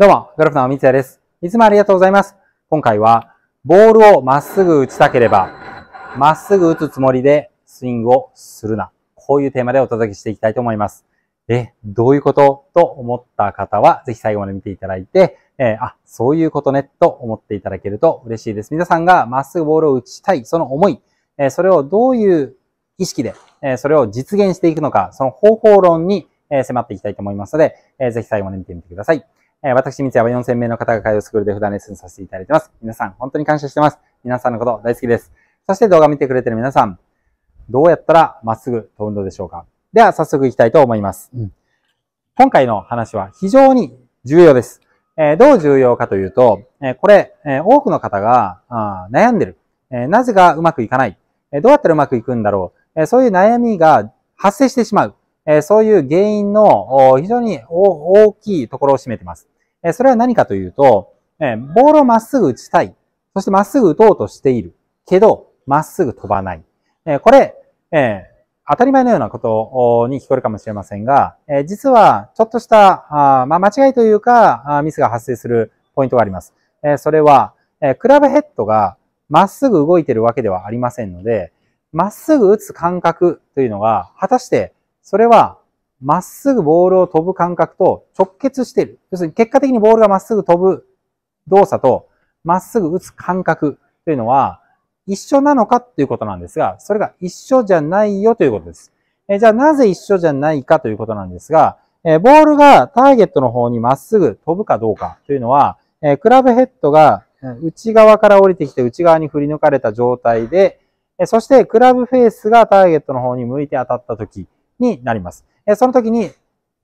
どうも、ゴルフの三ツ谷です。いつもありがとうございます。今回は、ボールをまっすぐ打ちたければ、まっすぐ打つつもりでスイングをするな。こういうテーマでお届けしていきたいと思います。え、どういうことと思った方は、ぜひ最後まで見ていただいて、えー、あ、そういうことね、と思っていただけると嬉しいです。皆さんがまっすぐボールを打ちたい、その思い、えー、それをどういう意識で、えー、それを実現していくのか、その方法論に、え迫っていきたいと思いますので、えー、ぜひ最後まで見てみてください。え私、三山4000名の方が通うスクールで普段レッスンさせていただいてます。皆さん、本当に感謝してます。皆さんのこと大好きです。そして動画見てくれてる皆さん、どうやったらまっすぐ飛ぶのでしょうかでは、早速いきたいと思います。うん、今回の話は非常に重要です。えー、どう重要かというと、えー、これ、えー、多くの方があ悩んでる、えなぜがうまくいかない。えどうやったらうまくいくんだろう。えそういう悩みが発生してしまう。えそういう原因の非常に大きいところを占めてます。えそれは何かというと、えボールをまっすぐ打ちたい。そしてまっすぐ打とうとしている。けど、まっすぐ飛ばない。えこれ、え当たり前のようなことに聞こえるかもしれませんが、え実はちょっとした、あまあ、間違いというかミスが発生するポイントがあります。えそれは、えクラブヘッドがまっすぐ動いてるわけではありませんので、まっすぐ打つ感覚というのが、果たしてそれはまっすぐボールを飛ぶ感覚と直結している。要するに結果的にボールがまっすぐ飛ぶ動作と、まっすぐ打つ感覚というのは、一緒なのかということなんですが、それが一緒じゃないよということです。えじゃあなぜ一緒じゃないかということなんですが、えボールがターゲットの方にまっすぐ飛ぶかどうかというのは、えクラブヘッドが内側から降りてきて内側に振り抜かれた状態で、そしてクラブフェースがターゲットの方に向いて当たった時になります。その時に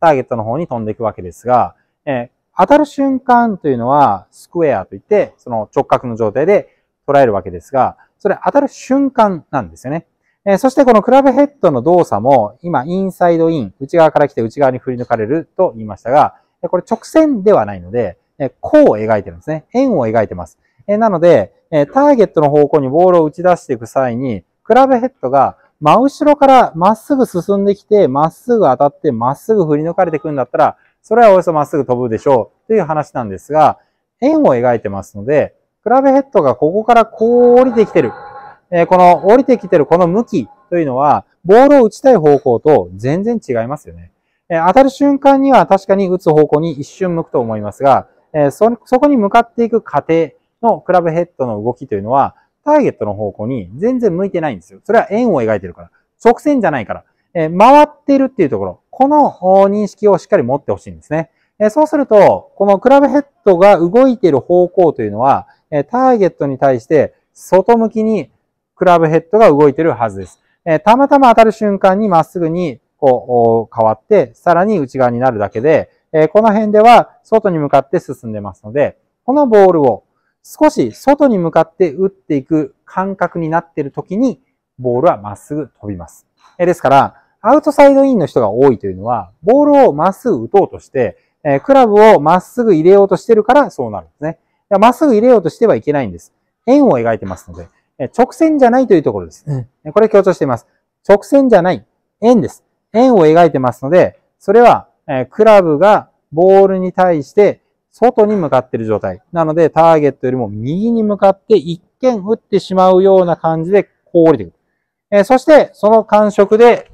ターゲットの方に飛んでいくわけですが、え当たる瞬間というのはスクエアといって、その直角の状態で捉えるわけですが、それ当たる瞬間なんですよね。えそしてこのクラブヘッドの動作も、今、インサイドイン、内側から来て内側に振り抜かれると言いましたが、これ直線ではないので、弧を描いてるんですね。円を描いてます。なので、ターゲットの方向にボールを打ち出していく際に、クラブヘッドが真後ろからまっすぐ進んできて、まっすぐ当たって、まっすぐ振り抜かれてくんだったら、それはおよそまっすぐ飛ぶでしょうという話なんですが、円を描いてますので、クラブヘッドがここからこう降りてきてる。えー、この降りてきてるこの向きというのは、ボールを打ちたい方向と全然違いますよね。えー、当たる瞬間には確かに打つ方向に一瞬向くと思いますが、えー、そ、そこに向かっていく過程のクラブヘッドの動きというのは、ターゲットの方向に全然向いてないんですよ。それは円を描いてるから。直線じゃないから。えー、回ってるっていうところ。この認識をしっかり持ってほしいんですね。えー、そうすると、このクラブヘッドが動いてる方向というのは、えー、ターゲットに対して外向きにクラブヘッドが動いてるはずです。えたまたま当たる瞬間にまっすぐにこう変わって、さらに内側になるだけで、えこの辺では外に向かって進んでますので、このボールを少し外に向かって打っていく感覚になっている時に、ボールはまっすぐ飛びます。ですから、アウトサイドインの人が多いというのは、ボールをまっすぐ打とうとして、クラブをまっすぐ入れようとしてるからそうなるんですね。まっすぐ入れようとしてはいけないんです。円を描いてますので、直線じゃないというところです。これ強調しています。直線じゃない。円です。円を描いてますので、それは、クラブがボールに対して外に向かってる状態。なので、ターゲットよりも右に向かって一見打ってしまうような感じで、こう降りてくる。えー、そして、その感触で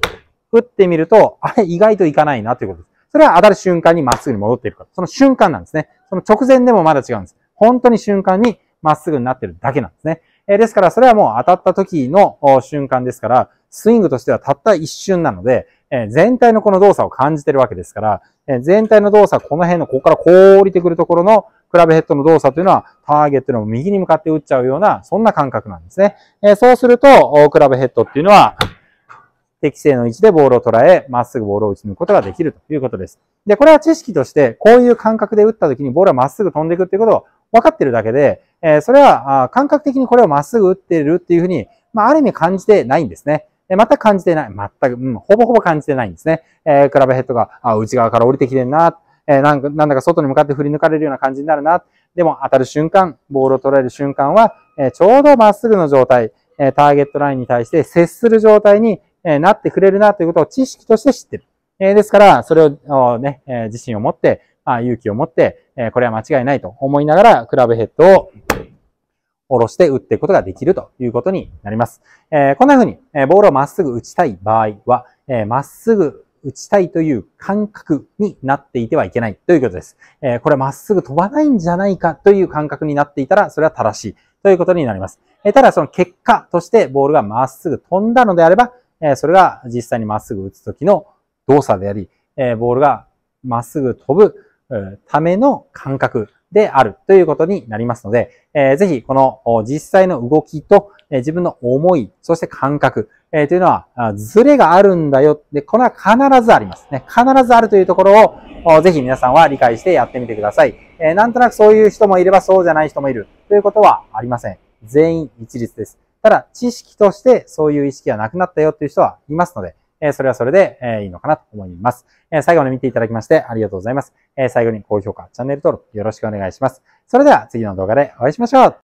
打ってみると、あれ、意外といかないなということです。それは当たる瞬間にまっすぐに戻っているから。その瞬間なんですね。その直前でもまだ違うんです。本当に瞬間にまっすぐになってるだけなんですね。えー、ですから、それはもう当たった時の瞬間ですから、スイングとしてはたった一瞬なので、え全体のこの動作を感じてるわけですから、え全体の動作、この辺の、ここからこう降りてくるところのクラブヘッドの動作というのは、ターゲットの右に向かって打っちゃうような、そんな感覚なんですね。えそうすると、クラブヘッドっていうのは、適正の位置でボールを捉え、まっすぐボールを打ち抜くことができるということです。で、これは知識として、こういう感覚で打った時にボールはまっすぐ飛んでいくっていうことを分かってるだけで、えそれは感覚的にこれをまっすぐ打ってるっていうふうに、まあ、ある意味感じてないんですね。また感じてない。全く、うん、ほぼほぼ感じてないんですね。えー、クラブヘッドが、あ、内側から降りてきてんな。えー、なんか、なんだか外に向かって振り抜かれるような感じになるな。でも当たる瞬間、ボールを捉える瞬間は、えー、ちょうどまっすぐの状態、えー、ターゲットラインに対して接する状態に、えー、なってくれるなということを知識として知ってる。えー、ですから、それをね、えー、自信を持って、あ勇気を持って、えー、これは間違いないと思いながら、クラブヘッドを下ろして打っていくことができるということになります。えこんな風に、えボールをまっすぐ打ちたい場合は、えまっすぐ打ちたいという感覚になっていてはいけないということです。えこれまっすぐ飛ばないんじゃないかという感覚になっていたら、それは正しいということになります。えただその結果としてボールがまっすぐ飛んだのであれば、えそれが実際にまっすぐ打つ時の動作であり、えボールがまっすぐ飛ぶための感覚であるということになりますので、えー、ぜひこの実際の動きと、え自分の思い、そして感覚、えー、というのはズレがあるんだよ。で、これは必ずありますね。必ずあるというところをぜひ皆さんは理解してやってみてください。えー、なんとなくそういう人もいればそうじゃない人もいるということはありません。全員一律です。ただ、知識としてそういう意識がなくなったよという人はいますので、えそれはそれで、えいいのかなと思います。え最後まで見ていただきましてありがとうございます。え最後に高評価、チャンネル登録よろしくお願いします。それでは次の動画でお会いしましょう